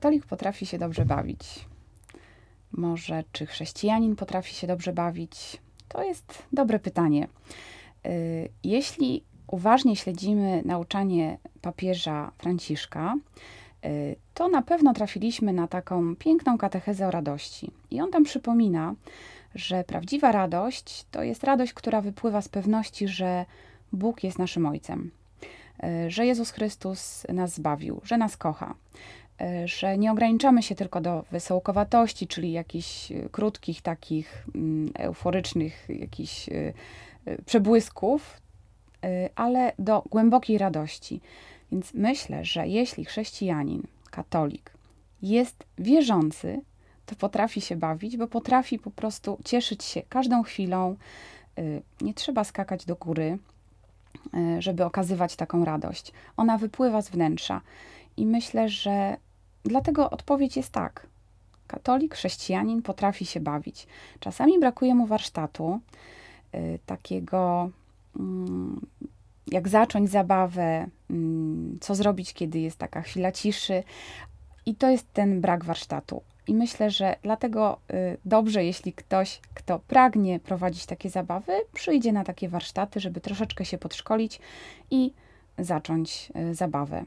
katolik potrafi się dobrze bawić? Może czy chrześcijanin potrafi się dobrze bawić? To jest dobre pytanie. Y, jeśli uważnie śledzimy nauczanie papieża Franciszka, y, to na pewno trafiliśmy na taką piękną katechezę o radości. I on tam przypomina, że prawdziwa radość to jest radość, która wypływa z pewności, że Bóg jest naszym Ojcem, y, że Jezus Chrystus nas zbawił, że nas kocha, E, że nie ograniczamy się tylko do wesołkowatości, czyli jakichś e, krótkich, takich mm, euforycznych, jakichś e, przebłysków, ale do głębokiej radości. Więc myślę, że jeśli chrześcijanin, katolik jest wierzący, to potrafi się bawić, bo potrafi po prostu cieszyć się każdą chwilą. Nie trzeba skakać do góry, żeby okazywać taką radość. Ona wypływa z wnętrza. I myślę, że Dlatego odpowiedź jest tak. Katolik, chrześcijanin potrafi się bawić. Czasami brakuje mu warsztatu, y, takiego y, jak zacząć zabawę, y, co zrobić, kiedy jest taka chwila ciszy. I to jest ten brak warsztatu. I myślę, że dlatego y, dobrze, jeśli ktoś, kto pragnie prowadzić takie zabawy, przyjdzie na takie warsztaty, żeby troszeczkę się podszkolić i zacząć y, zabawę.